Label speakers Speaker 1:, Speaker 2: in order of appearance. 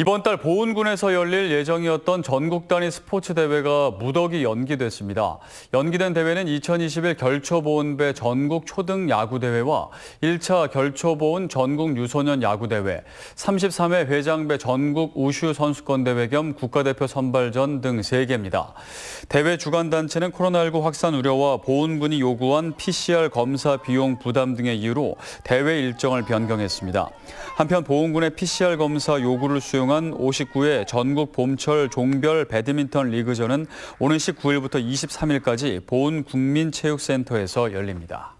Speaker 1: 이번 달 보은군에서 열릴 예정이었던 전국 단위 스포츠 대회가 무더기 연기됐습니다. 연기된 대회는 2021 결초보은배 전국 초등 야구대회와 1차 결초보은 전국 유소년 야구대회, 33회 회장배 전국 우슈 선수권 대회 겸 국가대표 선발전 등 3개입니다. 대회 주관단체는 코로나19 확산 우려와 보은군이 요구한 PCR 검사 비용 부담 등의 이유로 대회 일정을 변경했습니다. 한편 보은군의 PCR 검사 요구를 수용 경은 59회 전국 봄철 종별 배드민턴 리그전은 오는 19일부터 23일까지 보은국민체육센터에서 열립니다.